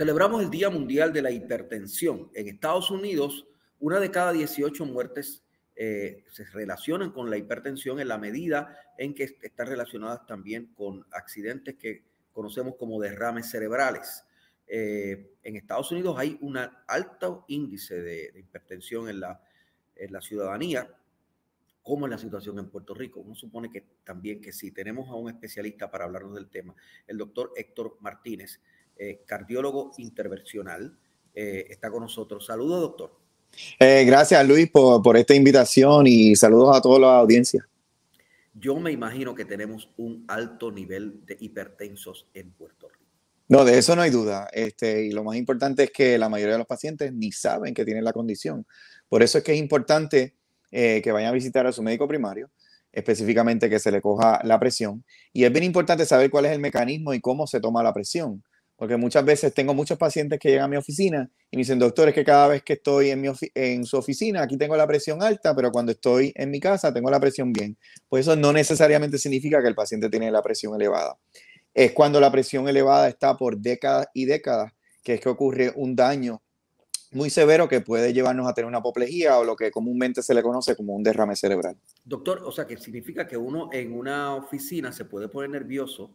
Celebramos el Día Mundial de la Hipertensión. En Estados Unidos, una de cada 18 muertes eh, se relacionan con la hipertensión en la medida en que están relacionadas también con accidentes que conocemos como derrames cerebrales. Eh, en Estados Unidos hay un alto índice de, hipertensión en la, en la ciudadanía, como en la situación en Puerto Rico. Uno supone que también que sí. Tenemos a un especialista para hablarnos del tema, el doctor Héctor Martínez. Eh, cardiólogo intervencional, eh, está con nosotros. Saludos, doctor. Eh, gracias, Luis, por, esta invitación y saludos a toda la audiencia. Yo me imagino que tenemos un alto nivel de hipertensos en Puerto Rico. No, de eso no hay duda. Este, y lo más importante es que la mayoría de los pacientes ni saben que tienen la condición. Por eso es que es importante que vayan a visitar a su médico primario, específicamente que se le coja la presión. Y es bien importante saber cuál es el mecanismo y cómo se toma la presión porque muchas veces tengo muchos pacientes que llegan a mi oficina y me dicen, doctor, es que cada vez que estoy en, en su oficina, aquí tengo la presión alta, pero cuando estoy en mi casa tengo la presión bien. Pues eso no necesariamente significa que el paciente tiene la presión elevada. Es cuando la presión elevada está por décadas y décadas, que es que ocurre un daño muy severo que puede llevarnos a tener una apoplejía o lo que comúnmente se le conoce como un derrame cerebral. Doctor, o sea, que significa que uno en una oficina se puede poner nervioso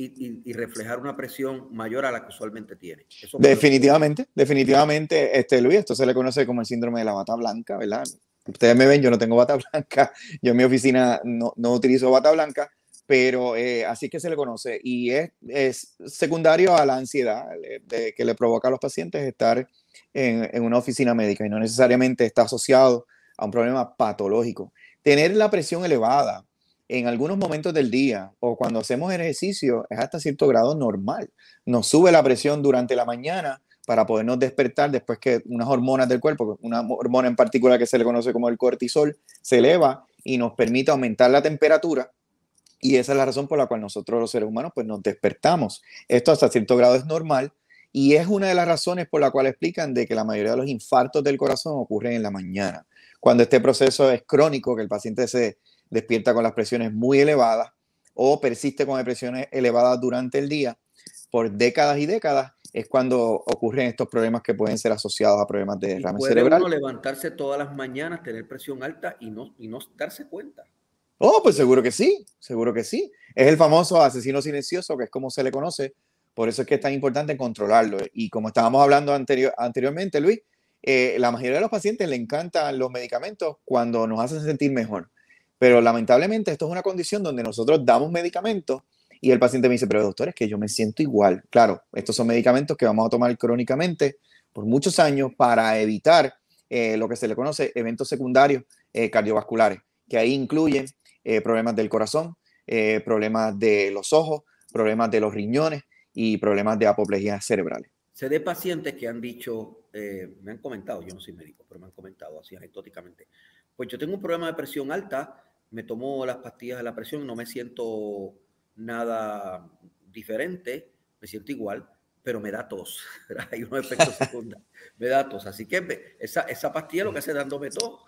y, reflejar una presión mayor a la que usualmente tiene. definitivamente, definitivamente, este Luis, esto se le conoce como el síndrome de la bata blanca, ¿verdad? Ustedes me ven, yo no tengo bata blanca, yo en mi oficina no, utilizo bata blanca, pero eh, así que se le conoce y es, es secundario a la ansiedad eh, que le provoca a los pacientes estar en, en una oficina médica y no necesariamente está asociado a un problema patológico. Tener la presión elevada en algunos momentos del día o cuando hacemos ejercicio es hasta cierto grado normal. Nos sube la presión durante la mañana para podernos despertar después que unas hormonas del cuerpo, una hormona en particular que se le conoce como el cortisol, se eleva y nos permite aumentar la temperatura. Y esa es la razón por la cual nosotros los seres humanos pues nos despertamos. Esto hasta cierto grado es normal y es una de las razones por la cual explican de que la mayoría de los infartos del corazón ocurren en la mañana. Cuando este proceso es crónico, que el paciente se, despierta con las presiones muy elevadas o persiste con depresiones elevadas durante el día por décadas y décadas, es cuando ocurren estos problemas que pueden ser asociados a problemas de derrame puede cerebral. Uno levantarse todas las mañanas, tener presión alta y no, y no darse cuenta. Oh, pues seguro que sí, seguro que sí. Es el famoso asesino silencioso, que es como se le conoce. Por eso es que es tan importante controlarlo. Y como estábamos hablando anterior, anteriormente, Luis, eh, la mayoría de los pacientes le encantan los medicamentos cuando nos hacen sentir mejor. Pero lamentablemente esto es una condición donde nosotros damos medicamentos y el paciente me dice, pero doctor, es que yo me siento igual. Claro, estos son medicamentos que vamos a tomar crónicamente por muchos años para evitar eh, lo que se le conoce eventos secundarios eh, cardiovasculares, que ahí incluyen eh, problemas del corazón, problemas de los ojos, problemas de los riñones y problemas de apoplejía cerebrales. Sé de pacientes que han dicho, me han comentado, yo no soy médico, pero me han comentado así anecdóticamente, pues yo tengo un problema de presión alta, me tomo las pastillas de la presión, no me siento nada diferente, me siento igual, pero me da tos. Hay un efecto secundario. me da tos. Así que esa, esa pastilla lo que hace dándome tos.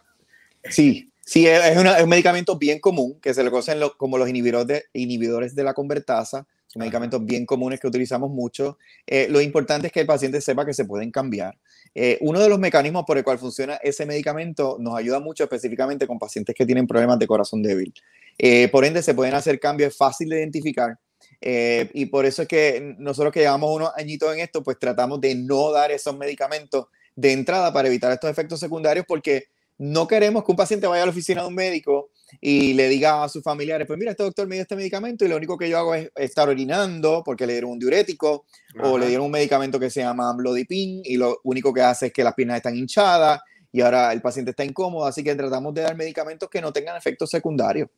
Sí, sí, es, es un medicamento bien común que se le conocen como los inhibidores de, inhibidores de la convertasa medicamentos bien comunes que utilizamos mucho. Eh, lo importante es que el paciente sepa que se pueden cambiar. Eh, uno de los mecanismos por el cual funciona ese medicamento nos ayuda mucho específicamente con pacientes que tienen problemas de corazón débil. Eh, por ende, se pueden hacer cambios, es fácil de identificar. y por eso es que nosotros que llevamos unos añitos en esto, pues tratamos de no dar esos medicamentos de entrada para evitar estos efectos secundarios porque no queremos que un paciente vaya a la oficina de un médico y le diga a sus familiares, pues mira, este doctor me dio este medicamento y lo único que yo hago es estar orinando porque le dieron un diurético o le dieron un medicamento que se llama Pin, y lo único que hace es que las piernas están hinchadas y ahora el paciente está incómodo, así que tratamos de dar medicamentos que no tengan efectos secundarios.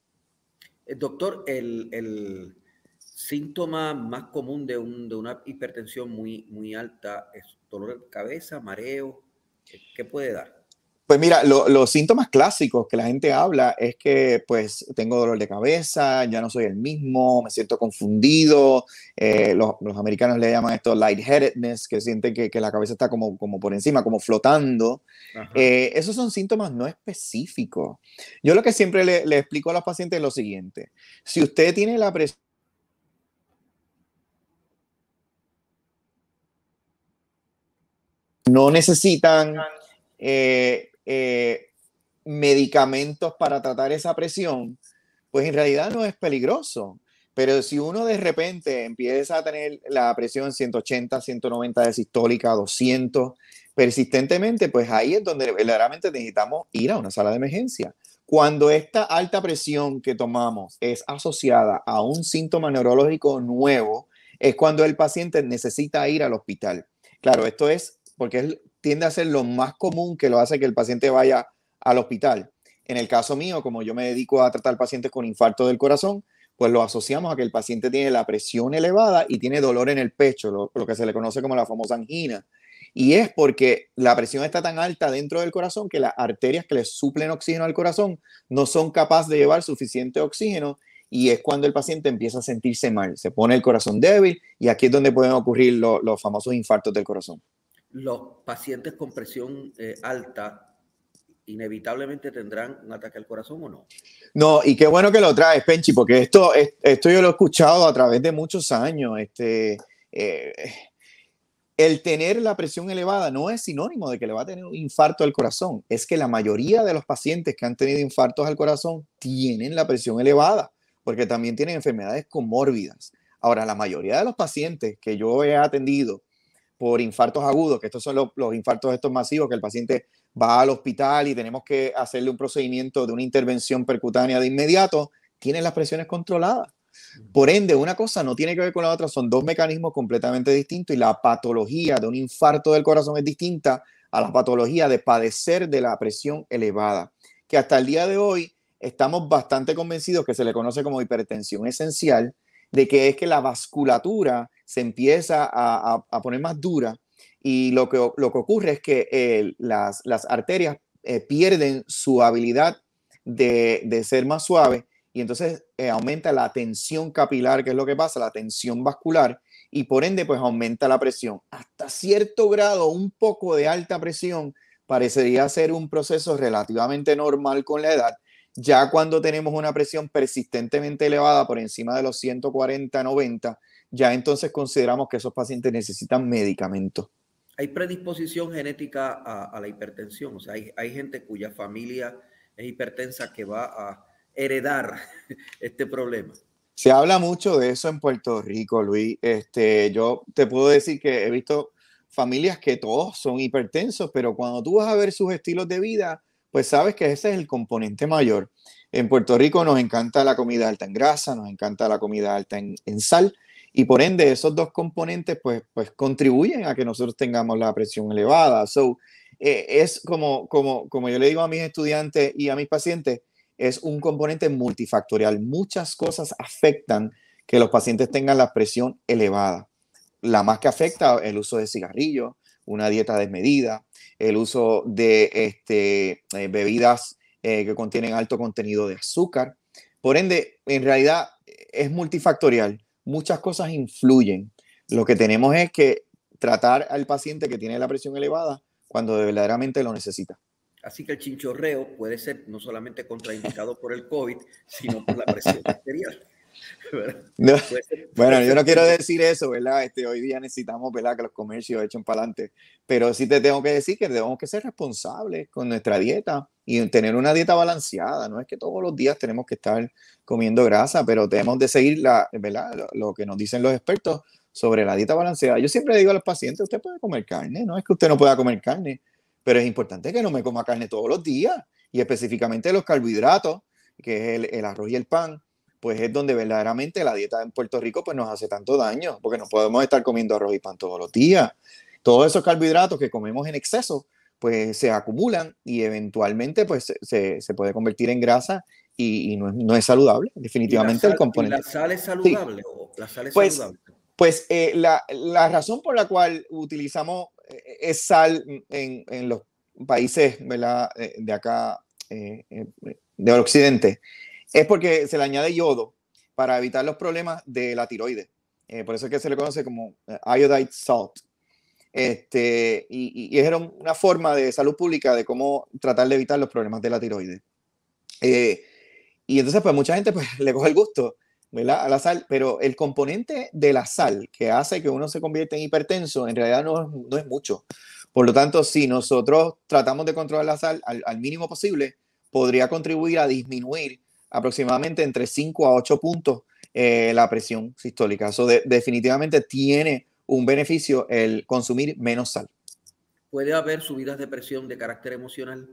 Eh, doctor, el, síntoma más común de, una hipertensión muy, muy alta es dolor de cabeza, mareo, ¿qué puede dar? Pues mira, los síntomas clásicos que la gente habla es que pues tengo dolor de cabeza, ya no soy el mismo, me siento confundido, eh, los, americanos le llaman esto lightheadedness, que sienten que, la cabeza está como, como por encima, como flotando. Eh, esos son síntomas no específicos. Yo lo que siempre le, explico a los pacientes es lo siguiente, si usted tiene la presión no necesitan eh, medicamentos para tratar esa presión, pues en realidad no es peligroso. Pero si uno de repente empieza a tener la presión 180, 190 de sistólica, 200 persistentemente, pues ahí es donde verdaderamente necesitamos ir a una sala de emergencia. Cuando esta alta presión que tomamos es asociada a un síntoma neurológico nuevo, es cuando el paciente necesita ir al hospital. Claro, esto es porque es tiende a ser lo más común que lo hace que el paciente vaya al hospital. En el caso mío, como yo me dedico a tratar pacientes con infarto del corazón, pues lo asociamos a que el paciente tiene la presión elevada y tiene dolor en el pecho, lo, que se le conoce como la famosa angina. Y es porque la presión está tan alta dentro del corazón que las arterias que le suplen oxígeno al corazón no son capaces de llevar suficiente oxígeno y es cuando el paciente empieza a sentirse mal, se pone el corazón débil y aquí es donde pueden ocurrir los famosos infartos del corazón los pacientes con presión eh, alta inevitablemente tendrán un ataque al corazón o no. No, y qué bueno que lo traes, Penchi, porque esto, yo lo he escuchado a través de muchos años. Este, eh, el tener la presión elevada no es sinónimo de que le va a tener un infarto al corazón. Es que la mayoría de los pacientes que han tenido infartos al corazón tienen la presión elevada, porque también tienen enfermedades comórbidas. Ahora, la mayoría de los pacientes que yo he atendido por infartos agudos, que estos son los, infartos estos masivos, que el paciente va al hospital y tenemos que hacerle un procedimiento de una intervención percutánea de inmediato, tienen las presiones controladas. Por ende, una cosa no tiene que ver con la otra, son dos mecanismos completamente distintos y la patología de un infarto del corazón es distinta a la patología de padecer de la presión elevada, que hasta el día de hoy estamos bastante convencidos que se le conoce como hipertensión esencial, de que es que la vasculatura se empieza a, poner más dura y lo que, lo que ocurre es que eh, las, arterias eh, pierden su habilidad de, ser más suave y entonces eh, aumenta la tensión capilar, que es lo que pasa, la tensión vascular, y por ende pues aumenta la presión. Hasta cierto grado, un poco de alta presión parecería ser un proceso relativamente normal con la edad, ya cuando tenemos una presión persistentemente elevada por encima de los 140, 90, ya entonces consideramos que esos pacientes necesitan medicamentos. Hay predisposición genética a, la hipertensión, o sea, hay, gente cuya familia es hipertensa que va a heredar este problema. Se habla mucho de eso en Puerto Rico, Luis. Este, yo te puedo decir que he visto familias que todos son hipertensos, pero cuando tú vas a ver sus estilos de vida, pues sabes que ese es el componente mayor. En Puerto Rico nos encanta la comida alta en grasa, nos encanta la comida alta en, sal, y por ende esos dos componentes pues, pues contribuyen a que nosotros tengamos la presión elevada. So, eh, es como, como, como yo le digo a mis estudiantes y a mis pacientes, es un componente multifactorial. Muchas cosas afectan que los pacientes tengan la presión elevada. La más que afecta el uso de cigarrillos, una dieta desmedida, el uso de este, eh, bebidas eh, que contienen alto contenido de azúcar. Por ende, en realidad es multifactorial, muchas cosas influyen. Lo que tenemos es que tratar al paciente que tiene la presión elevada cuando verdaderamente lo necesita. Así que el chinchorreo puede ser no solamente contraindicado por el COVID, sino por la presión arterial. Bueno, yo no quiero decir eso, ¿verdad? Este, hoy día necesitamos, ¿verdad? Que los comercios echen para adelante, pero sí te tengo que decir que debemos que ser responsables con nuestra dieta y tener una dieta balanceada. No es que todos los días tenemos que estar comiendo grasa, pero tenemos de seguir la, ¿verdad? Lo, que nos dicen los expertos sobre la dieta balanceada. Yo siempre digo a los pacientes, usted puede comer carne, no es que usted no pueda comer carne, pero es importante que no me coma carne todos los días y específicamente los carbohidratos, que es el arroz y el pan pues es donde verdaderamente la dieta en Puerto Rico pues nos hace tanto daño, porque no podemos estar comiendo arroz y pan todos los días. Todos esos carbohidratos que comemos en exceso, pues se acumulan y eventualmente pues se, puede convertir en grasa y, no, es, saludable, definitivamente el componente. ¿La sal es saludable la sal es pues, saludable? Pues eh, la, razón por la cual utilizamos eh, es sal en, los países eh, de acá, de occidente, es porque se le añade yodo para evitar los problemas de la tiroides. Eh, por eso es que se le conoce como eh, iodide salt. Este, y, y, era una forma de salud pública de cómo tratar de evitar los problemas de la tiroides. Eh, y entonces, pues mucha gente pues, le coge el gusto a la sal, pero el componente de la sal que hace que uno se convierta en hipertenso en realidad no, es mucho. Por lo tanto, si nosotros tratamos de controlar la sal al mínimo posible, podría contribuir a disminuir aproximadamente entre 5 a 8 puntos eh, la presión sistólica. Eso definitivamente tiene un beneficio el consumir menos sal. Puede haber subidas de presión de carácter emocional,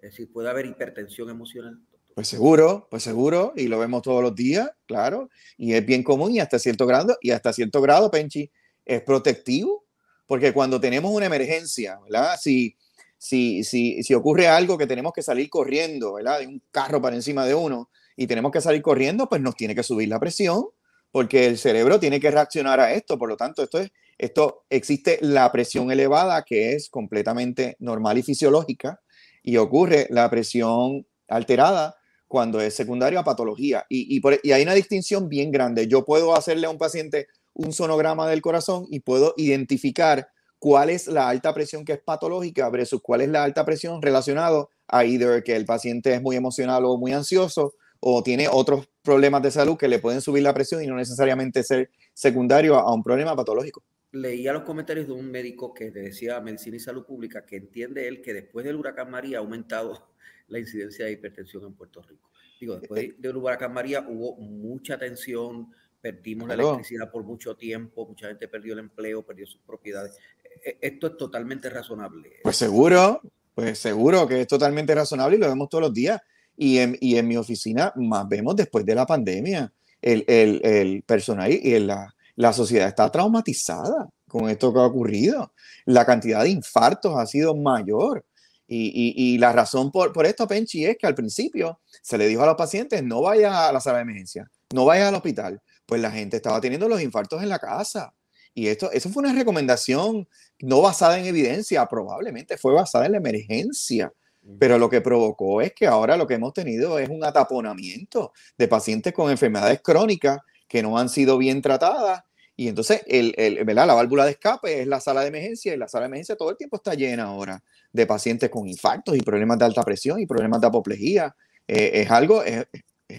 es decir, puede haber hipertensión emocional. Pues seguro, pues seguro, y lo vemos todos los días, claro, y es bien común y hasta cierto grado, y hasta cierto grado, Penchi, es protectivo, porque cuando tenemos una emergencia, ¿verdad? Si, si, si, si ocurre algo que tenemos que salir corriendo, ¿verdad? un carro para encima de uno y tenemos que salir corriendo, pues nos tiene que subir la presión porque el cerebro tiene que reaccionar a esto. Por lo tanto, esto es, esto existe la presión elevada que es completamente normal y fisiológica y ocurre la presión alterada cuando es secundaria a patología. Y, y hay una distinción bien grande. Yo puedo hacerle a un paciente un sonograma del corazón y puedo identificar cuál es la alta presión que es patológica versus cuál es la alta presión relacionado a either que el paciente es muy emocional o muy ansioso o tiene otros problemas de salud que le pueden subir la presión y no necesariamente ser secundario a, un problema patológico. Leía los comentarios de un médico que decía Medicina y Salud Pública que entiende él que después del huracán María ha aumentado la incidencia de hipertensión en Puerto Rico. Digo, eh, después eh. del huracán María hubo mucha tensión, perdimos la electricidad por mucho tiempo, mucha gente perdió el empleo, perdió sus propiedades. E-, esto es totalmente razonable. Pues seguro, pues seguro que es totalmente razonable y lo vemos todos los días. Y en, mi oficina más vemos después de la pandemia. El, personal y la, sociedad está traumatizada con esto que ha ocurrido. La cantidad de infartos ha sido mayor. Y, la razón por, por, esto, Penchi, es que al principio se le dijo a los pacientes, no vaya a la sala de emergencia, no vaya al hospital. Pues la gente estaba teniendo los infartos en la casa. Y esto, eso fue una recomendación no basada en evidencia, probablemente fue basada en la emergencia. Pero lo que provocó es que ahora lo que hemos tenido es un ataponamiento de pacientes con enfermedades crónicas que no han sido bien tratadas. Y entonces, el, ¿verdad? la válvula de escape es la sala de emergencia y la sala de emergencia todo el tiempo está llena ahora de pacientes con infartos y problemas de alta presión y problemas de apoplejía. Eh, es algo, es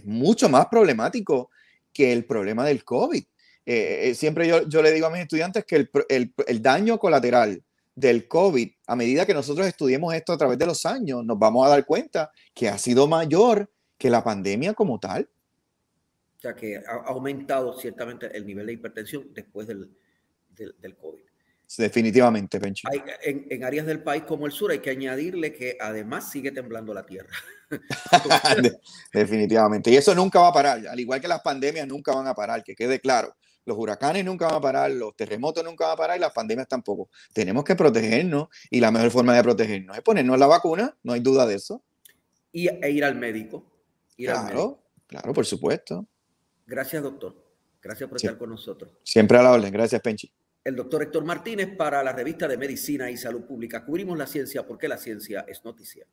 mucho más problemático que el problema del COVID. Eh, eh, siempre yo, le digo a mis estudiantes que el, daño colateral del COVID, a medida que nosotros estudiemos esto a través de los años, nos vamos a dar cuenta que ha sido mayor que la pandemia como tal. O sea, que ha aumentado ciertamente el nivel de hipertensión después del, del, COVID. Definitivamente, Pencho. en, en, áreas del país como el sur hay que añadirle que además sigue temblando la tierra. Definitivamente. Y eso nunca va a parar. Al igual que las pandemias nunca van a parar, que quede claro los huracanes nunca van a parar, los terremotos nunca van a parar y las pandemias tampoco. Tenemos que protegernos y la mejor forma de protegernos es ponernos la vacuna, no hay duda de eso. Y, e ir al médico. claro, claro, por supuesto. Gracias, doctor. Gracias por estar con nosotros. Siempre a la orden. Gracias, Penchi. El doctor Héctor Martínez para la revista de Medicina y Salud Pública. Cubrimos la ciencia porque la ciencia es noticia.